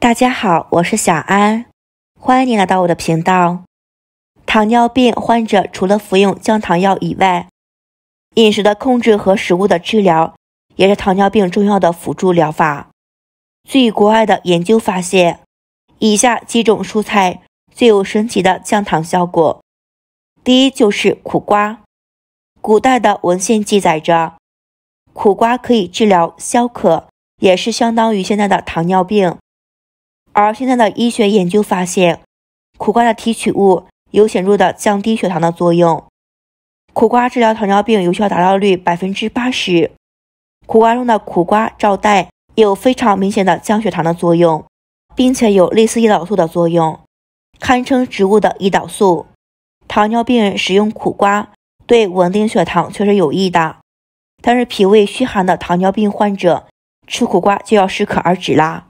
大家好，我是小安，欢迎你来到我的频道。糖尿病患者除了服用降糖药以外，饮食的控制和食物的治疗也是糖尿病重要的辅助疗法。据国外的研究发现，以下几种蔬菜具有神奇的降糖效果。第一就是苦瓜，古代的文献记载着，苦瓜可以治疗消渴，也是相当于现在的糖尿病。而现在的医学研究发现，苦瓜的提取物有显著的降低血糖的作用。苦瓜治疗糖尿病有效达到率百分之八十。苦瓜中的苦瓜皂苷有非常明显的降血糖的作用，并且有类似胰岛素的作用，堪称植物的胰岛素。糖尿病人食用苦瓜对稳定血糖确实有益的，但是脾胃虚寒的糖尿病患者吃苦瓜就要适可而止啦。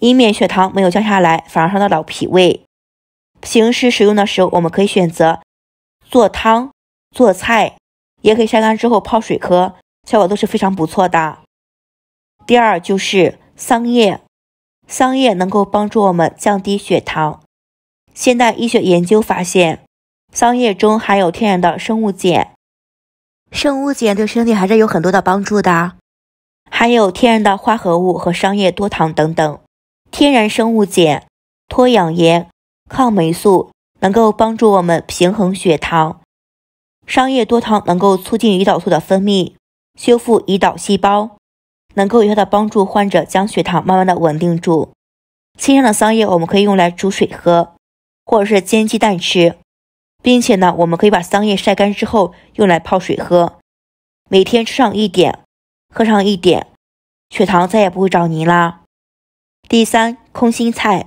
以免血糖没有降下来，反而伤到了脾胃。平时使用的时候，我们可以选择做汤、做菜，也可以晒干之后泡水喝，效果都是非常不错的。第二就是桑叶，桑叶能够帮助我们降低血糖。现代医学研究发现，桑叶中含有天然的生物碱，生物碱对身体还是有很多的帮助的，含有天然的化合物和桑叶多糖等等。天然生物碱、脱氧盐、抗霉素能够帮助我们平衡血糖，桑叶多糖能够促进胰岛素的分泌，修复胰岛细胞，能够有效的帮助患者将血糖慢慢的稳定住。新鲜的桑叶我们可以用来煮水喝，或者是煎鸡蛋吃，并且呢，我们可以把桑叶晒干之后用来泡水喝，每天吃上一点，喝上一点，血糖再也不会找您啦。第三，空心菜。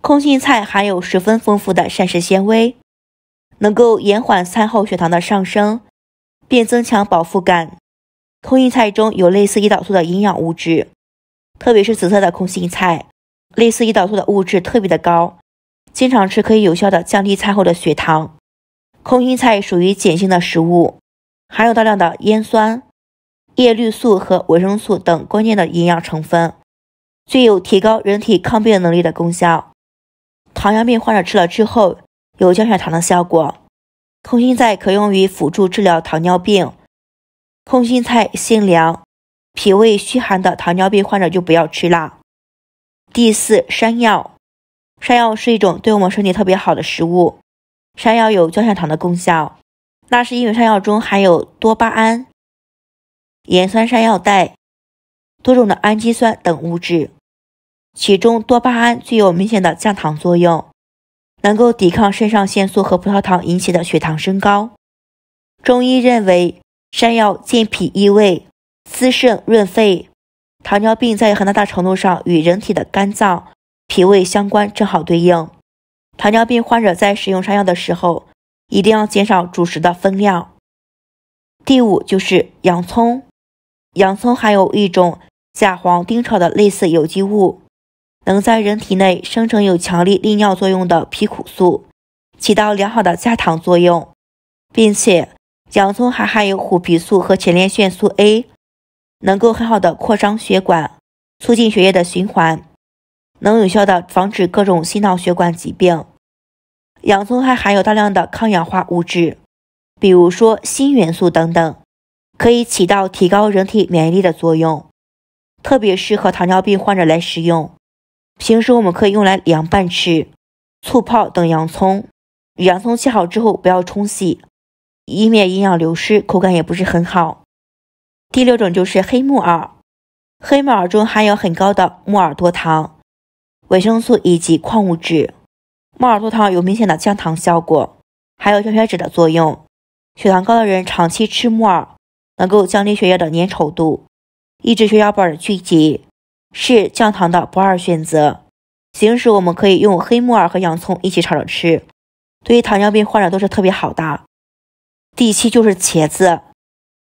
空心菜含有十分丰富的膳食纤维，能够延缓餐后血糖的上升，并增强饱腹感。空心菜中有类似胰岛素的营养物质，特别是紫色的空心菜，类似胰岛素的物质特别的高。经常吃可以有效的降低餐后的血糖。空心菜属于碱性的食物，含有大量的烟酸、叶绿素和维生素等关键的营养成分。具有提高人体抗病能力的功效，糖尿病患者吃了之后有降血糖的效果。空心菜可用于辅助治疗糖尿病。空心菜性凉，脾胃虚寒的糖尿病患者就不要吃了。第四，山药。山药是一种对我们身体特别好的食物，山药有降血糖的功效，那是因为山药中含有多巴胺、盐酸山药肽。多种的氨基酸等物质，其中多巴胺具有明显的降糖作用，能够抵抗肾上腺素和葡萄糖引起的血糖升高。中医认为山药健脾益胃、滋肾润肺。糖尿病在很大程度上与人体的肝脏、脾胃相关，正好对应。糖尿病患者在食用山药的时候，一定要减少主食的分量。第五就是洋葱，洋葱含有一种。甲黄丁草的类似有机物，能在人体内生成有强力利尿作用的皮苦素，起到良好的降糖作用，并且洋葱还含有虎皮素和前列腺素 A，能够很好的扩张血管，促进血液的循环，能有效的防止各种心脑血管疾病。洋葱还含有大量的抗氧化物质，比如说锌元素等等，可以起到提高人体免疫力的作用。特别适合糖尿病患者来食用。平时我们可以用来凉拌吃、醋泡等洋葱。洋葱切好之后不要冲洗，以免营养流失，口感也不是很好。第六种就是黑木耳。黑木耳中含有很高的木耳多糖、维生素以及矿物质。木耳多糖有明显的降糖效果，还有降血脂的作用。血糖高的人长期吃木耳，能够降低血液的粘稠度。抑制血小板的聚集是降糖的不二选择。平时我们可以用黑木耳和洋葱一起炒着吃，对于糖尿病患者都是特别好的。第七就是茄子，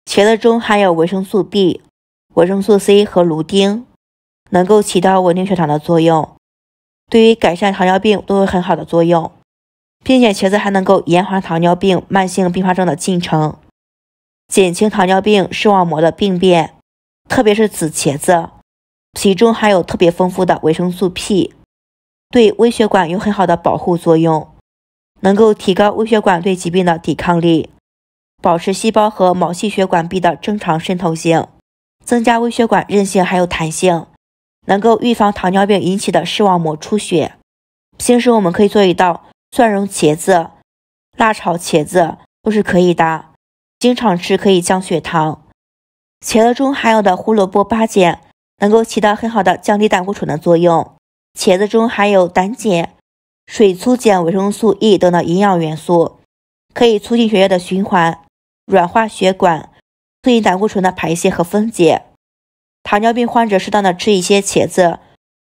茄子中含有维生素 B、维生素 C 和芦丁，能够起到稳定血糖的作用，对于改善糖尿病都有很好的作用，并且茄子还能够延缓糖尿病慢性并发症的进程，减轻糖尿病视网膜的病变。特别是紫茄子，其中含有特别丰富的维生素 P，对微血管有很好的保护作用，能够提高微血管对疾病的抵抗力，保持细胞和毛细血管壁的正常渗透性，增加微血管韧性还有弹性，能够预防糖尿病引起的视网膜出血。平时我们可以做一道蒜蓉茄子、辣炒茄子都是可以的，经常吃可以降血糖。茄子中含有的胡萝卜八碱能够起到很好的降低胆固醇的作用。茄子中含有胆碱、水粗碱、维生素 E 等等营养元素，可以促进血液的循环，软化血管，促进胆固醇的排泄和分解。糖尿病患者适当的吃一些茄子，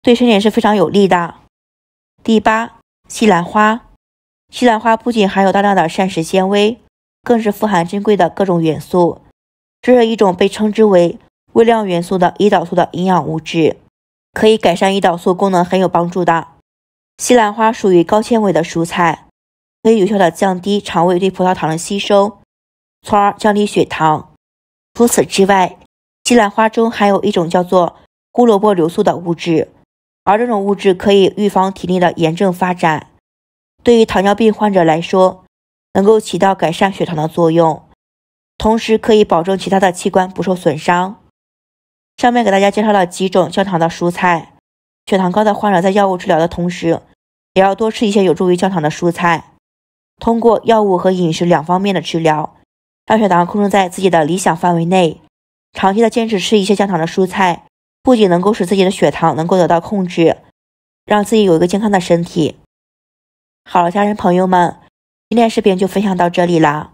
对身体是非常有利的。第八，西兰花。西兰花不仅含有大量的膳食纤维，更是富含珍贵的各种元素。这是一种被称之为微量元素的胰岛素的营养物质，可以改善胰岛素功能，很有帮助的。西兰花属于高纤维的蔬菜，可以有效的降低肠胃对葡萄糖的吸收，从而降低血糖。除此之外，西兰花中含有一种叫做胡萝卜硫素的物质，而这种物质可以预防体内的炎症发展。对于糖尿病患者来说，能够起到改善血糖的作用。同时可以保证其他的器官不受损伤。上面给大家介绍了几种降糖的蔬菜，血糖高的患者在药物治疗的同时，也要多吃一些有助于降糖的蔬菜。通过药物和饮食两方面的治疗，让血糖控制在自己的理想范围内。长期的坚持吃一些降糖的蔬菜，不仅能够使自己的血糖能够得到控制，让自己有一个健康的身体。好了，家人朋友们，今天视频就分享到这里啦。